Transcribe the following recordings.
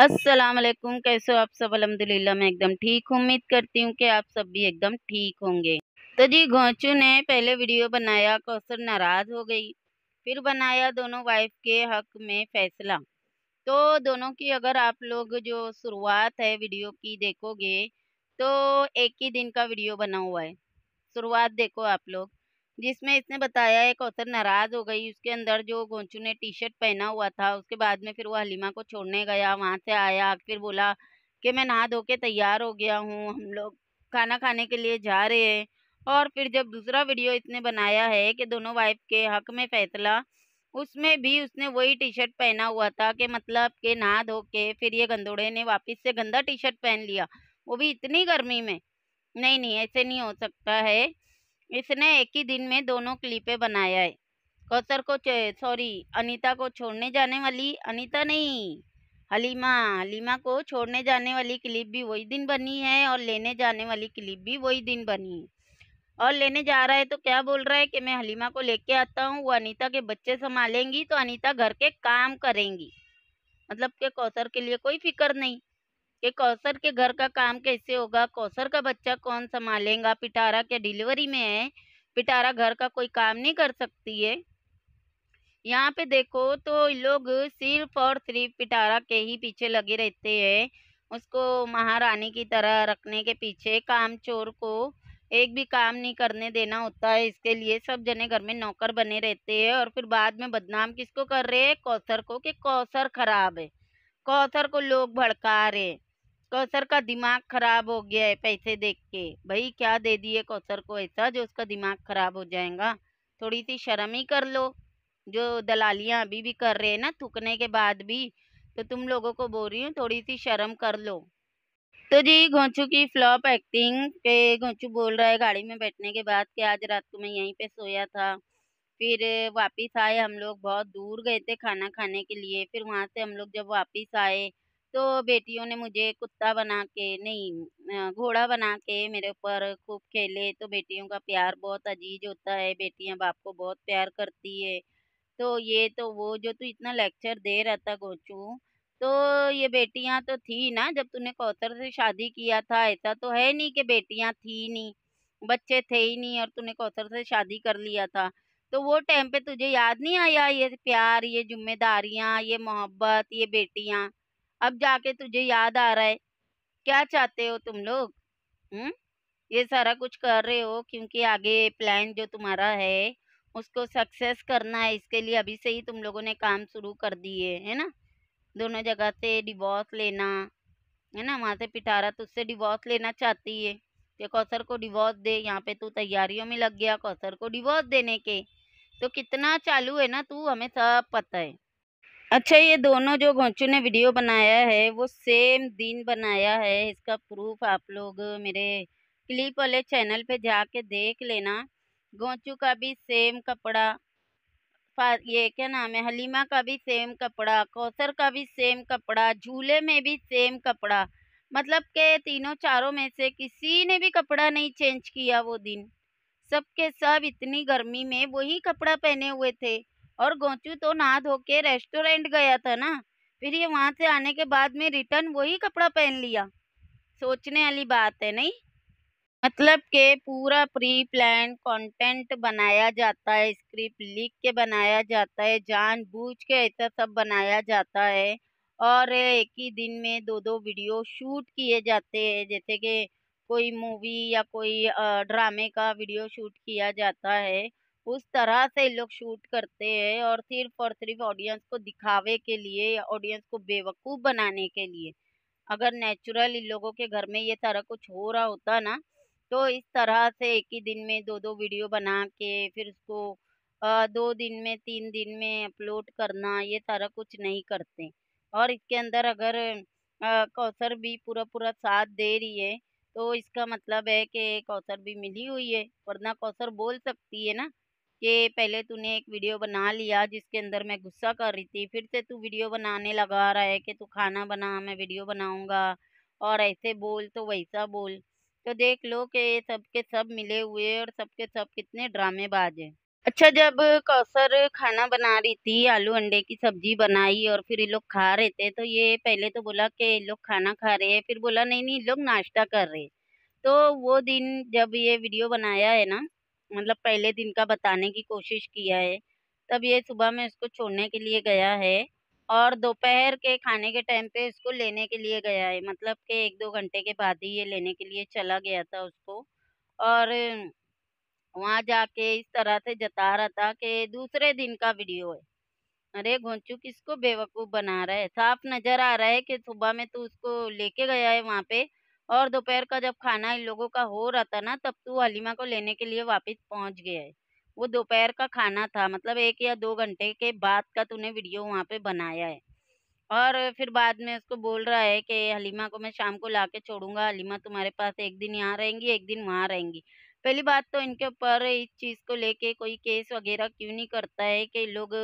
अस्सलाम वालेकुम कैसे हो आप सब अलहमदिल्ला मैं एकदम ठीक उम्मीद करती हूँ कि आप सब भी एकदम ठीक होंगे तो जी घोंचू ने पहले वीडियो बनाया कौसर नाराज़ हो गई फिर बनाया दोनों वाइफ के हक में फ़ैसला तो दोनों की अगर आप लोग जो शुरुआत है वीडियो की देखोगे तो एक ही दिन का वीडियो बना हुआ है शुरुआत देखो आप लोग जिसमें इसने बताया है कौसर नाराज़ हो गई उसके अंदर जो गोंचू ने टी शर्ट पहना हुआ था उसके बाद में फिर वो हलीमा को छोड़ने गया वहाँ से आया फिर बोला कि मैं नहा धो के तैयार हो गया हूँ हम लोग खाना खाने के लिए जा रहे हैं और फिर जब दूसरा वीडियो इसने बनाया है कि दोनों वाइफ के हक में फैसला उसमें भी उसने वही टी शर्ट पहना हुआ था कि मतलब के नहा धो के फिर ये गंदोड़े ने वापस से गंदा टी शर्ट पहन लिया वो भी इतनी गर्मी में नहीं नहीं ऐसे नहीं हो सकता है इसने एक ही दिन में दोनों क्लिपें बनाया है कौसर को सॉरी अनीता को छोड़ने जाने वाली अनीता नहीं हलीमा हलीमा को छोड़ने जाने वाली क्लिप भी वही दिन बनी है और लेने जाने वाली क्लिप भी वही दिन बनी है और लेने जा रहा है तो क्या बोल रहा है कि मैं हलीमा को लेके आता हूँ वो अनीता के बच्चे संभालेंगी तो अनीता घर के काम करेंगी मतलब के कौसर के लिए कोई फिक्र नहीं कि कौसर के घर का काम कैसे होगा कौसर का बच्चा कौन संभालेगा पिटारा क्या डिलीवरी में है पिटारा घर का कोई काम नहीं कर सकती है यहाँ पे देखो तो लोग सिर्फ और सिर्फ पिटारा के ही पीछे लगे रहते हैं उसको महारानी की तरह रखने के पीछे काम चोर को एक भी काम नहीं करने देना होता है इसके लिए सब जने घर में नौकर बने रहते हैं और फिर बाद में बदनाम किसको कर रहे हैं कौसर को कि कौसर खराब है कौसर को लोग भड़का रहे हैं कौसर का दिमाग खराब हो गया है पैसे देख के भाई क्या दे दिए कौसर को ऐसा जो उसका दिमाग खराब हो जाएगा थोड़ी सी शर्म ही कर लो जो दलालियाँ अभी भी कर रहे हैं ना थूकने के बाद भी तो तुम लोगों को बोल रही हूँ थोड़ी सी शर्म कर लो तो जी घोंचू की फ्लॉप एक्टिंग के घोंचू बोल रहा है गाड़ी में बैठने के बाद कि आज रात को मैं यहीं पे सोया था फिर वापस आए हम लोग बहुत दूर गए थे खाना खाने के लिए फिर वहाँ से हम लोग जब वापस आए तो बेटियों ने मुझे कुत्ता बना के नहीं घोड़ा बना के मेरे ऊपर खूब खेले तो बेटियों का प्यार बहुत अजीज होता है बेटियां बाप को बहुत प्यार करती है तो ये तो वो जो तू इतना लेक्चर दे रहा था गोचू तो ये बेटियां तो थी ना जब तूने कौतर से शादी किया था ऐसा तो है नहीं कि बेटियाँ थी नहीं बच्चे थे ही नहीं और तूने कौतर से शादी कर लिया था तो वो टाइम पे तुझे याद नहीं आया ये प्यार ये जिम्मेदारियाँ ये मोहब्बत ये बेटियाँ अब जाके तुझे याद आ रहा है क्या चाहते हो तुम लोग हम्म ये सारा कुछ कर रहे हो क्योंकि आगे प्लान जो तुम्हारा है उसको सक्सेस करना है इसके लिए अभी से ही तुम लोगों ने काम शुरू कर दिए है ना दोनों जगह से डिवोर्स लेना है ना वहाँ से पिटारा तुझसे डिवोर्स लेना चाहती है कि कौसर को डिवोर्स दे यहाँ पे तू तैयारियों में लग गया कौसर को डिवोर्स देने के तो कितना चालू है ना तू हमें सब पता है अच्छा ये दोनों जो घोंचू ने वीडियो बनाया है वो सेम दिन बनाया है इसका प्रूफ आप लोग मेरे क्लिप वाले चैनल पे जाके देख लेना गोचू का भी सेम कपड़ा ये क्या नाम है हलीमा का भी सेम कपड़ा कौसर का भी सेम कपड़ा झूले में भी सेम कपड़ा मतलब के तीनों चारों में से किसी ने भी कपड़ा नहीं चेंज किया वो दिन सबके सब इतनी गर्मी में वही कपड़ा पहने हुए थे और गोचू तो नहा धो के रेस्टोरेंट गया था ना फिर ये वहाँ से आने के बाद में रिटर्न वही कपड़ा पहन लिया सोचने वाली बात है नहीं मतलब के पूरा प्री प्लान कंटेंट बनाया जाता है स्क्रिप्ट लिख के बनाया जाता है जानबूझ के ऐसा सब बनाया जाता है और एक ही दिन में दो दो वीडियो शूट किए जाते हैं जैसे कि कोई मूवी या कोई ड्रामे का वीडियो शूट किया जाता है उस तरह से लोग शूट करते हैं और सिर्फ और सिर्फ ऑडियंस को दिखावे के लिए ऑडियंस को बेवकूफ़ बनाने के लिए अगर नेचुरल इन लोगों के घर में ये सारा कुछ हो रहा होता ना तो इस तरह से एक ही दिन में दो दो वीडियो बना के फिर उसको दो दिन में तीन दिन में अपलोड करना ये सारा कुछ नहीं करते और इसके अंदर अगर कौसर भी पूरा पूरा साथ दे रही है तो इसका मतलब है कि कौसर भी मिली हुई है वरना कौसर बोल सकती है ना कि पहले तूने एक वीडियो बना लिया जिसके अंदर मैं गुस्सा कर रही थी फिर से तू वीडियो बनाने लगा रहा है कि तू खाना बना मैं वीडियो बनाऊँगा और ऐसे बोल तो वैसा बोल तो देख लो कि सबके सब मिले हुए और सबके सब कितने ड्रामेबाज हैं अच्छा जब कौसर खाना बना रही थी आलू अंडे की सब्जी बनाई और फिर ये लोग खा रहे थे तो ये पहले तो बोला कि ये लोग खाना खा रहे हैं फिर बोला नहीं नहीं लोग नाश्ता कर रहे तो वो दिन जब ये वीडियो बनाया है ना मतलब पहले दिन का बताने की कोशिश किया है तब ये सुबह में इसको छोड़ने के लिए गया है और दोपहर के खाने के टाइम पे इसको लेने के लिए गया है मतलब कि एक दो घंटे के बाद ही ये लेने के लिए चला गया था उसको और वहाँ जाके इस तरह से जता रहा था कि दूसरे दिन का वीडियो है अरे घोंचू किसको बेवकूफ़ बना रहा है साफ नज़र आ रहा है कि सुबह में तो उसको लेके गया है वहाँ पे और दोपहर का जब खाना इन लोगों का हो रहा था ना तब तू हलीमा को लेने के लिए वापस पहुंच गया है वो दोपहर का खाना था मतलब एक या दो घंटे के बाद का तूने वीडियो वहाँ पे बनाया है और फिर बाद में उसको बोल रहा है कि हलीमा को मैं शाम को ला के छोड़ूंगा हलीमा तुम्हारे पास एक दिन यहाँ रहेंगी एक दिन वहाँ रहेंगी पहली बात तो इनके ऊपर इस चीज़ को लेके कोई केस वगैरह क्यों नहीं करता है कि लोग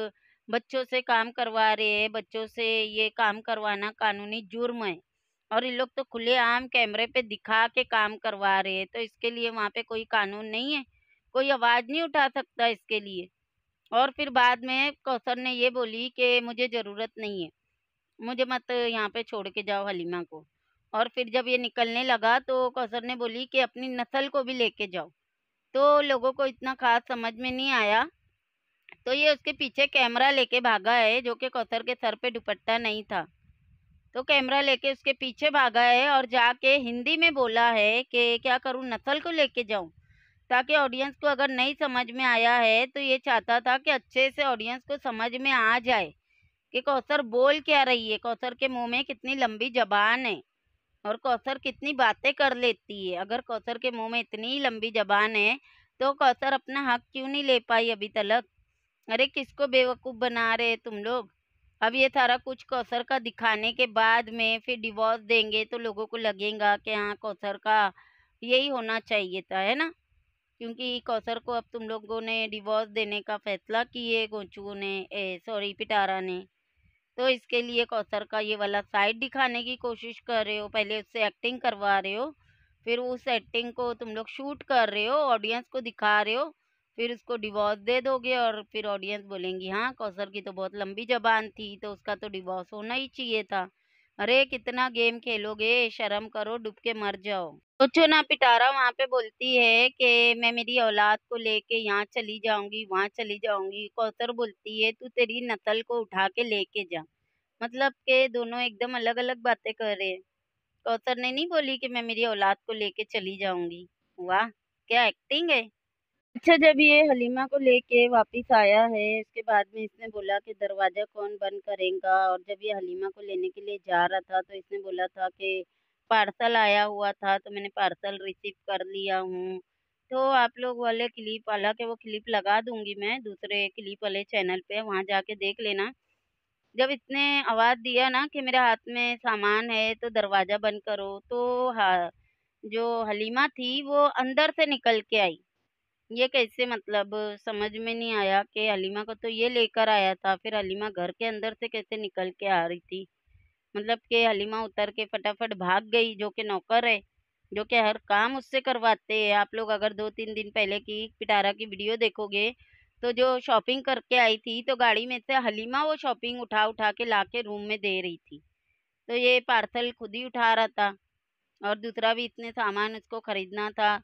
बच्चों से काम करवा रहे हैं बच्चों से ये काम करवाना कानूनी जुर्म है और इन लोग तो खुलेआम कैमरे पे दिखा के काम करवा रहे हैं तो इसके लिए वहाँ पे कोई कानून नहीं है कोई आवाज़ नहीं उठा सकता इसके लिए और फिर बाद में कौसर ने ये बोली कि मुझे ज़रूरत नहीं है मुझे मत यहाँ पे छोड़ के जाओ हलीमा को और फिर जब ये निकलने लगा तो कौसर ने बोली कि अपनी नस्ल को भी लेके जाओ तो लोगों को इतना खास समझ में नहीं आया तो ये उसके पीछे कैमरा लेके भागा है जो कि कौसर के सर पे दुपट्टा नहीं था तो कैमरा लेके उसके पीछे भागा है और जाके हिंदी में बोला है कि क्या करूँ नस्ल को लेके जाऊँ ताकि ऑडियंस को अगर नहीं समझ में आया है तो ये चाहता था कि अच्छे से ऑडियंस को समझ में आ जाए कि कौसर बोल क्या रही है कौसर के मुंह में कितनी लंबी जबान है और कौसर कितनी बातें कर लेती है अगर कौसर के मुंह में इतनी लंबी जबान है तो कौसर अपना हक क्यों नहीं ले पाई अभी तलक अरे किसको बेवकूफ़ बना रहे तुम लोग अब ये सारा कुछ कौसर का दिखाने के बाद में फिर डिवोर्स देंगे तो लोगों को लगेगा कि हाँ कौसर का यही होना चाहिए था है ना क्योंकि कौसर को अब तुम लोगों ने डिवोर्स देने का फैसला किए गोचू ने सॉरी पिटारा ने तो इसके लिए कौसर का ये वाला साइड दिखाने की कोशिश कर रहे हो पहले उससे एक्टिंग करवा रहे हो फिर उस एक्टिंग को तुम लोग शूट कर रहे हो ऑडियंस को दिखा रहे हो फिर उसको डिवोर्स दे दोगे और फिर ऑडियंस बोलेंगी हाँ कौशल की तो बहुत लंबी जबान थी तो उसका तो डिवोर्स होना ही चाहिए था अरे कितना गेम खेलोगे शर्म करो डूब के मर जाओ सोचो ना पिटारा वहाँ पे बोलती है कि मैं मेरी औलाद को लेके यहाँ चली जाऊंगी वहाँ चली जाऊंगी कौतर बोलती है तू तेरी नतल को उठा के लेके जा मतलब के दोनों एकदम अलग अलग बातें कर रहे कौतर ने नहीं बोली कि मैं मेरी औलाद को लेके चली जाऊंगी वाह क्या एक्टिंग है अच्छा जब ये हलीमा को लेके वापस आया है उसके बाद में इसने बोला कि दरवाज़ा कौन बंद करेगा और जब ये हलीमा को लेने के लिए जा रहा था तो इसने बोला था कि पार्सल आया हुआ था तो मैंने पार्सल रिसीव कर लिया हूँ तो आप लोग वाले क्लिप हालांकि वो क्लिप लगा दूंगी मैं दूसरे क्लिप वाले चैनल पे वहाँ जाके देख लेना जब इसने आवाज़ दिया ना कि मेरे हाथ में सामान है तो दरवाज़ा बंद करो तो हाँ जो हलीमा थी वो अंदर से निकल के आई ये कैसे मतलब समझ में नहीं आया कि हलीमा को तो ये लेकर आया था फिर हलीमा घर के अंदर से कैसे निकल के आ रही थी मतलब कि हलीमा उतर के फटाफट भाग गई जो कि नौकर है जो कि हर काम उससे करवाते हैं आप लोग अगर दो तीन दिन पहले की पिटारा की वीडियो देखोगे तो जो शॉपिंग करके आई थी तो गाड़ी में से हलीमा वो शॉपिंग उठा उठा के ला के रूम में दे रही थी तो ये पार्सल खुद ही उठा रहा था और दूसरा भी इतने सामान उसको ख़रीदना था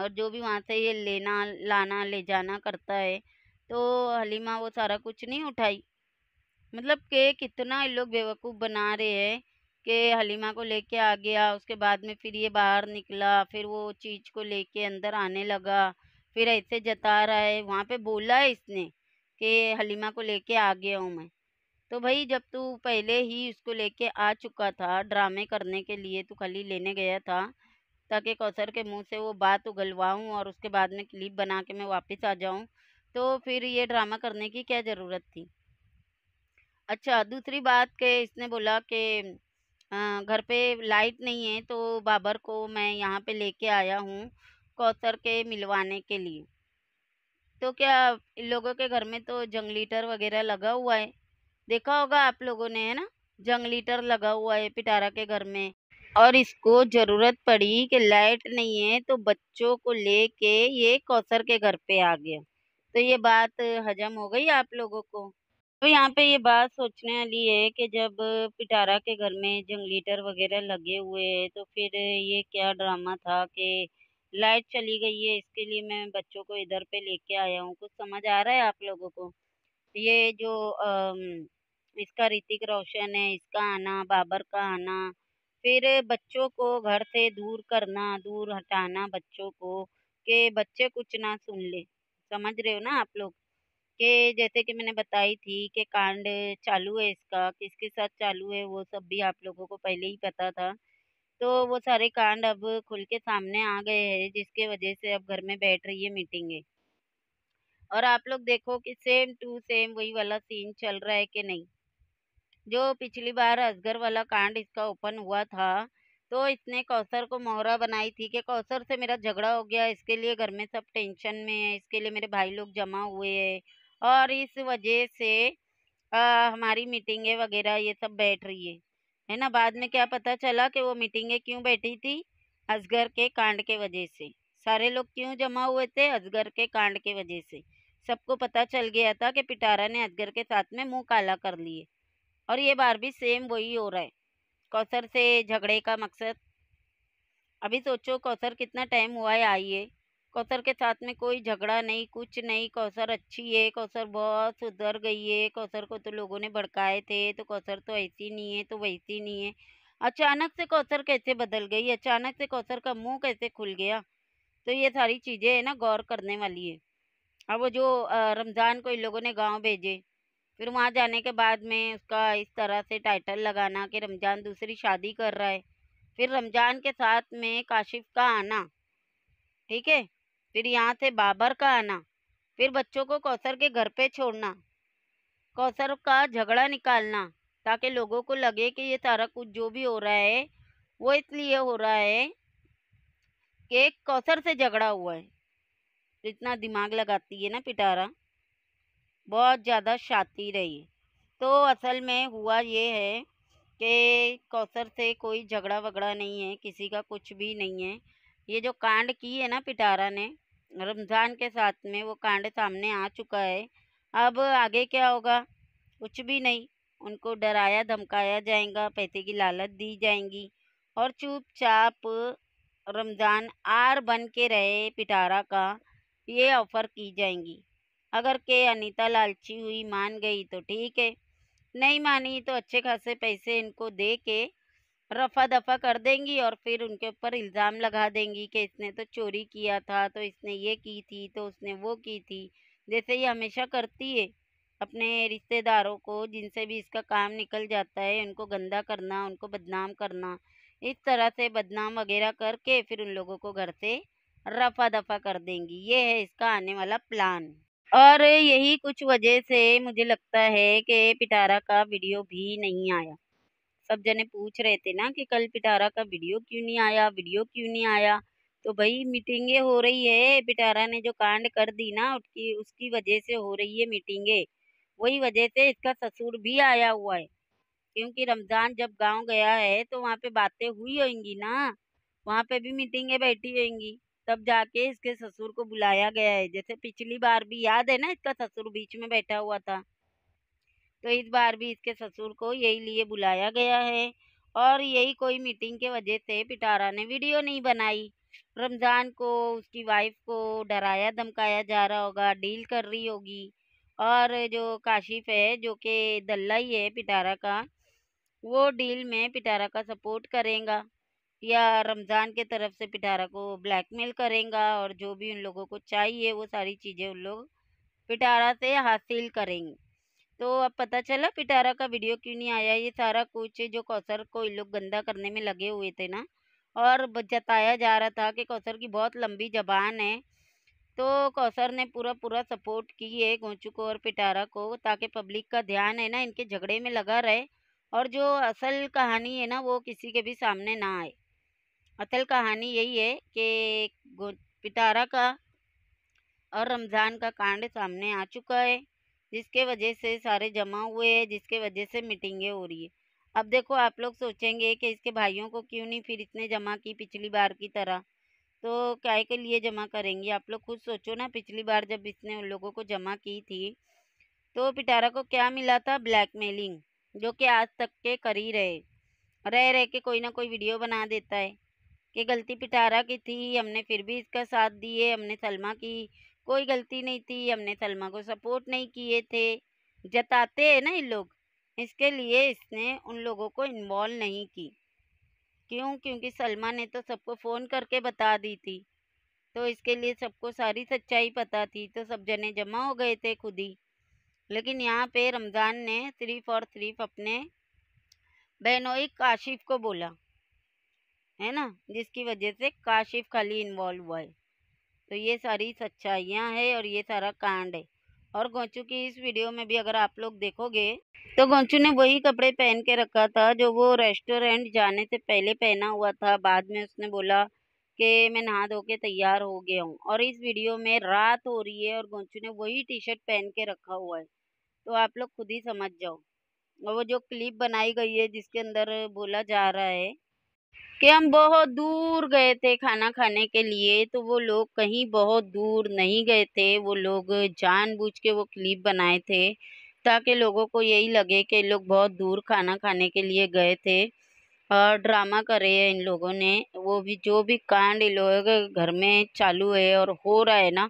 और जो भी वहाँ से ये लेना लाना ले जाना करता है तो हलीमा वो सारा कुछ नहीं उठाई मतलब के कितना ये लोग बेवकूफ़ बना रहे हैं कि हलीमा को लेके आ गया उसके बाद में फिर ये बाहर निकला फिर वो चीज़ को लेके अंदर आने लगा फिर ऐसे जता रहा है वहाँ पे बोला है इसने कि हलीमा को लेके आ गया हूँ मैं तो भाई जब तू पहले ही उसको लेके आ चुका था ड्रामे करने के लिए तो खाली लेने गया था ताकि कौसर के मुंह से वो बात उगलवाऊँ और उसके बाद में क्लिप बना के मैं वापस आ जाऊँ तो फिर ये ड्रामा करने की क्या ज़रूरत थी अच्छा दूसरी बात के इसने बोला कि घर पे लाइट नहीं है तो बाबर को मैं यहाँ पे लेके आया हूँ कौसर के मिलवाने के लिए तो क्या इन लोगों के घर में तो जंगलीटर वगैरह लगा हुआ है देखा होगा आप लोगों ने है ना जंगलीटर लगा हुआ है पिटारा के घर में और इसको ज़रूरत पड़ी कि लाइट नहीं है तो बच्चों को ले के ये कौसर के घर पे आ गया तो ये बात हजम हो गई आप लोगों को तो यहाँ पे ये बात सोचने वाली है कि जब पिटारा के घर में जंगलीटर वगैरह लगे हुए हैं तो फिर ये क्या ड्रामा था कि लाइट चली गई है इसके लिए मैं बच्चों को इधर पे लेके आया हूँ कुछ समझ आ रहा है आप लोगों को ये जो आ, इसका ऋतिक रोशन है इसका आना बाबर का आना फिर बच्चों को घर से दूर करना दूर हटाना बच्चों को कि बच्चे कुछ ना सुन ले समझ रहे हो ना आप लोग कि जैसे कि मैंने बताई थी कि कांड चालू है इसका किसके साथ चालू है वो सब भी आप लोगों को पहले ही पता था तो वो सारे कांड अब खुल के सामने आ गए हैं जिसके वजह से अब घर में बैठ रही है मीटिंगें और आप लोग देखो कि सेम टू सेम वही वाला सीन चल रहा है कि नहीं जो पिछली बार असगर वाला कांड इसका ओपन हुआ था तो इसने कौसर को मोहरा बनाई थी कि कौसर से मेरा झगड़ा हो गया इसके लिए घर में सब टेंशन में है इसके लिए मेरे भाई लोग जमा हुए हैं और इस वजह से आ, हमारी मीटिंगें वगैरह ये सब बैठ रही है है ना बाद में क्या पता चला कि वो मीटिंगें क्यों बैठी थी असगर के कांड के वजह से सारे लोग क्यों जमा हुए थे असगर के कांड के वजह से सबको पता चल गया था कि पिटारा ने अजगर के साथ में मुंह काला कर लिए और ये बार भी सेम वही हो रहा है कौसर से झगड़े का मकसद अभी सोचो कौसर कितना टाइम हुआ है आइए कौसर के साथ में कोई झगड़ा नहीं कुछ नहीं कौसर अच्छी है कौसर बहुत सुधर गई है कौसर को तो लोगों ने भड़काए थे तो कौसर तो ऐसी नहीं है तो वैसी नहीं है अचानक से कौसर कैसे बदल गई अचानक से कौसर का मुंह कैसे खुल गया तो ये सारी चीज़ें है ना गौर करने वाली है अब वो जो रमज़ान को इन लोगों ने गांव भेजे फिर वहाँ जाने के बाद में उसका इस तरह से टाइटल लगाना कि रमज़ान दूसरी शादी कर रहा है फिर रमज़ान के साथ में काशिफ का आना ठीक है फिर यहाँ से बाबर का आना फिर बच्चों को कौसर के घर पे छोड़ना कौसर का झगड़ा निकालना ताकि लोगों को लगे कि ये सारा कुछ जो भी हो रहा है वो इसलिए हो रहा है कि कौसर से झगड़ा हुआ है इतना दिमाग लगाती है ना पिटारा बहुत ज़्यादा शाती रही तो असल में हुआ ये है कि कौसर से कोई झगड़ा वगड़ा नहीं है किसी का कुछ भी नहीं है ये जो कांड की है ना पिटारा ने रमज़ान के साथ में वो कांड सामने आ चुका है अब आगे क्या होगा कुछ भी नहीं उनको डराया धमकाया जाएगा पैसे की लालच दी जाएंगी और चुपचाप रमज़ान आर बन के रहे पिटारा का ये ऑफ़र की जाएंगी अगर के अनीता लालची हुई मान गई तो ठीक है नहीं मानी तो अच्छे खासे पैसे इनको दे के रफा दफा कर देंगी और फिर उनके ऊपर इल्ज़ाम लगा देंगी कि इसने तो चोरी किया था तो इसने ये की थी तो उसने वो की थी जैसे ये हमेशा करती है अपने रिश्तेदारों को जिनसे भी इसका काम निकल जाता है उनको गंदा करना उनको बदनाम करना इस तरह से बदनाम वगैरह करके फिर उन लोगों को घर से रफा दफा कर देंगी ये है इसका आने वाला प्लान और यही कुछ वजह से मुझे लगता है कि पिटारा का वीडियो भी नहीं आया सब जने पूछ रहे थे ना कि कल पिटारा का वीडियो क्यों नहीं आया वीडियो क्यों नहीं आया तो भाई मीटिंगें हो रही है पिटारा ने जो कांड कर दी ना उसकी उसकी वजह से हो रही है मीटिंगें वही वजह से इसका ससुर भी आया हुआ है क्योंकि रमज़ान जब गांव गया है तो वहाँ पे बातें हुई होंगी ना वहाँ पे भी मीटिंगें बैठी होंगी तब जाके इसके ससुर को बुलाया गया है जैसे पिछली बार भी याद है ना इसका ससुर बीच में बैठा हुआ था तो इस बार भी इसके ससुर को यही लिए बुलाया गया है और यही कोई मीटिंग के वजह से पिटारा ने वीडियो नहीं बनाई रमज़ान को उसकी वाइफ को डराया धमकाया जा रहा होगा डील कर रही होगी और जो काशिफ है जो कि दल्ला ही है पिटारा का वो डील में पिटारा का सपोर्ट करेगा या रमज़ान के तरफ से पिटारा को ब्लैकमेल करेगा और जो भी उन लोगों को चाहिए वो सारी चीज़ें उन लोग पिटारा से हासिल करेंगे तो अब पता चला पिटारा का वीडियो क्यों नहीं आया ये सारा कुछ जो कौसर को इन लोग गंदा करने में लगे हुए थे ना और जताया जा रहा था कि कौसर की बहुत लंबी जबान है तो कौसर ने पूरा पूरा सपोर्ट की है गोंचू को और पिटारा को ताकि पब्लिक का ध्यान है ना इनके झगड़े में लगा रहे और जो असल कहानी है ना वो किसी के भी सामने ना आए असल कहानी यही है कि पिटारा का और रमज़ान का कांड सामने आ चुका है जिसके वजह से सारे जमा हुए हैं जिसके वजह से मीटिंगें हो रही है अब देखो आप लोग सोचेंगे कि इसके भाइयों को क्यों नहीं फिर इसने जमा की पिछली बार की तरह तो क्या के लिए जमा करेंगे आप लोग खुद सोचो ना पिछली बार जब इसने उन लोगों को जमा की थी तो पिटारा को क्या मिला था ब्लैकमेलिंग जो कि आज तक के कर ही रहे रह रह के कोई ना कोई वीडियो बना देता है कि गलती पिटारा की थी हमने फिर भी इसका साथ दिए हमने सलमा की कोई गलती नहीं थी हमने सलमा को सपोर्ट नहीं किए थे जताते हैं ना इन लोग इसके लिए इसने उन लोगों को इन्वॉल्व नहीं की क्यों क्योंकि सलमा ने तो सबको फ़ोन करके बता दी थी तो इसके लिए सबको सारी सच्चाई पता थी तो सब जने जमा हो गए थे खुद ही लेकिन यहाँ पे रमज़ान ने सिर्फ और सिर्फ अपने बहनोई काशिफ को बोला है ना जिसकी वजह से काशिफ खली इन्वॉल्व हुआ है तो ये सारी सच्चाइयाँ है और ये सारा कांड है और गोंचू की इस वीडियो में भी अगर आप लोग देखोगे तो गोंचू ने वही कपड़े पहन के रखा था जो वो रेस्टोरेंट जाने से पहले पहना हुआ था बाद में उसने बोला कि मैं नहा धो के तैयार हो गया हूँ और इस वीडियो में रात हो रही है और गोंचू ने वही टी शर्ट पहन के रखा हुआ है तो आप लोग खुद ही समझ जाओ और वो जो क्लिप बनाई गई है जिसके अंदर बोला जा रहा है कि हम बहुत दूर गए थे खाना खाने के लिए तो वो लोग कहीं बहुत दूर नहीं गए थे वो लोग जानबूझ के वो क्लिप बनाए थे ताकि लोगों को यही लगे कि लोग बहुत दूर खाना खाने के लिए गए थे और ड्रामा करे है इन लोगों ने वो भी जो भी कांड इन लोगों के घर में चालू है और हो रहा है ना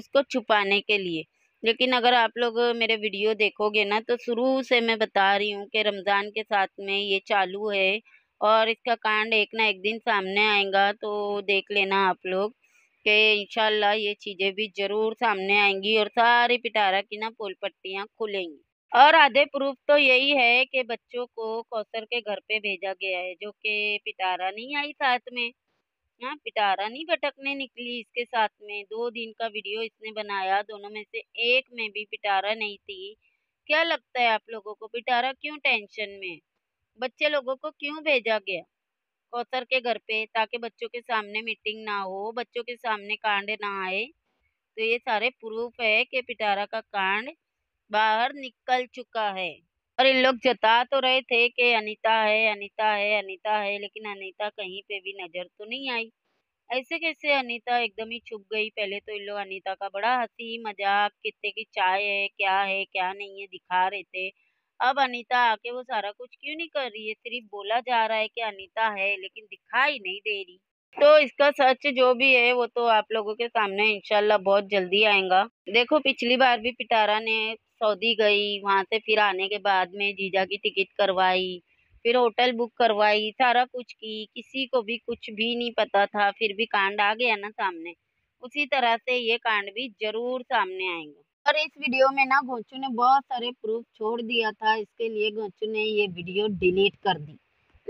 उसको छुपाने के लिए लेकिन अगर आप लोग मेरे वीडियो देखोगे ना तो शुरू से मैं बता रही हूँ कि रमज़ान के साथ में ये चालू है और इसका कांड एक ना एक दिन सामने आएगा तो देख लेना आप लोग कि इनशाला ये चीज़ें भी ज़रूर सामने आएंगी और सारी पिटारा की ना पोल पट्टियाँ खुलेंगी और आधे प्रूफ तो यही है कि बच्चों को कौसर के घर पे भेजा गया है जो कि पिटारा नहीं आई साथ में ना हाँ, पिटारा नहीं भटकने निकली इसके साथ में दो दिन का वीडियो इसने बनाया दोनों में से एक में भी पिटारा नहीं थी क्या लगता है आप लोगों को पिटारा क्यों टेंशन में बच्चे लोगों को क्यों भेजा गया कौसर के घर पे ताकि बच्चों के सामने मीटिंग ना हो बच्चों के सामने कांड ना आए तो ये सारे प्रूफ है कि पिटारा का कांड बाहर निकल चुका है और इन लोग जता तो रहे थे कि अनीता है अनीता है अनीता है लेकिन अनीता कहीं पे भी नज़र तो नहीं आई ऐसे कैसे अनीता एकदम ही छुप गई पहले तो इन लोग अनीता का बड़ा हंसी मजाक कितने की चाय है क्या है क्या नहीं है दिखा रहे थे अब अनीता आके वो सारा कुछ क्यों नहीं कर रही है सिर्फ बोला जा रहा है कि अनीता है लेकिन दिखाई नहीं दे रही तो इसका सच जो भी है वो तो आप लोगों के सामने इनशाला बहुत जल्दी आएगा देखो पिछली बार भी पिटारा ने सऊदी गई वहाँ से फिर आने के बाद में जीजा की टिकट करवाई फिर होटल बुक करवाई सारा कुछ की किसी को भी कुछ भी नहीं पता था फिर भी कांड आ गया ना सामने उसी तरह से ये कांड भी जरूर सामने आएगा और इस वीडियो में ना गोचू ने बहुत सारे प्रूफ छोड़ दिया था इसके लिए घोचू ने ये वीडियो डिलीट कर दी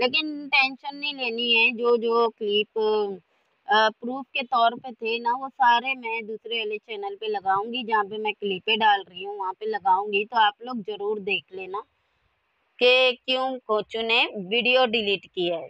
लेकिन टेंशन नहीं लेनी है जो जो क्लिप प्रूफ के तौर पे थे ना वो सारे मैं दूसरे वाले चैनल पे लगाऊंगी जहाँ पे मैं क्लिपें डाल रही हूँ वहाँ पे लगाऊंगी तो आप लोग जरूर देख लेना कि क्यों कोचू ने वीडियो डिलीट किया है